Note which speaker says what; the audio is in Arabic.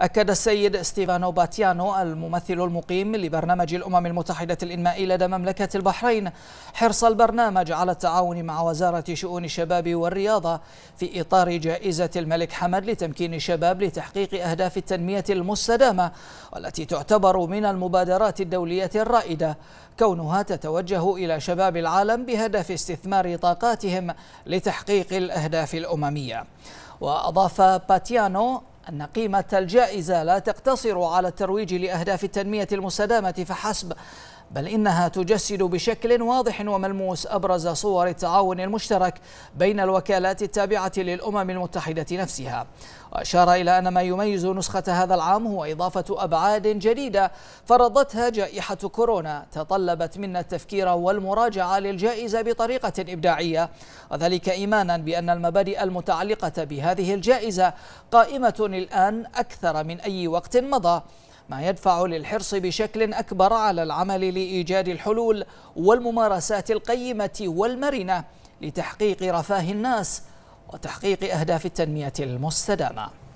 Speaker 1: أكد السيد ستيفانو باتيانو الممثل المقيم لبرنامج الأمم المتحدة الإنمائي لدى مملكة البحرين حرص البرنامج على التعاون مع وزارة شؤون الشباب والرياضة في إطار جائزة الملك حمد لتمكين الشباب لتحقيق أهداف التنمية المستدامة والتي تعتبر من المبادرات الدولية الرائدة كونها تتوجه إلى شباب العالم بهدف استثمار طاقاتهم لتحقيق الأهداف الأممية وأضاف باتيانو أن قيمة الجائزة لا تقتصر على الترويج لأهداف التنمية المستدامة فحسب بل إنها تجسد بشكل واضح وملموس أبرز صور التعاون المشترك بين الوكالات التابعة للأمم المتحدة نفسها وأشار إلى أن ما يميز نسخة هذا العام هو إضافة أبعاد جديدة فرضتها جائحة كورونا تطلبت منا التفكير والمراجعة للجائزة بطريقة إبداعية وذلك إيمانا بأن المبادئ المتعلقة بهذه الجائزة قائمة الآن أكثر من أي وقت مضى ما يدفع للحرص بشكل أكبر على العمل لإيجاد الحلول والممارسات القيمة والمرنة لتحقيق رفاه الناس وتحقيق أهداف التنمية المستدامة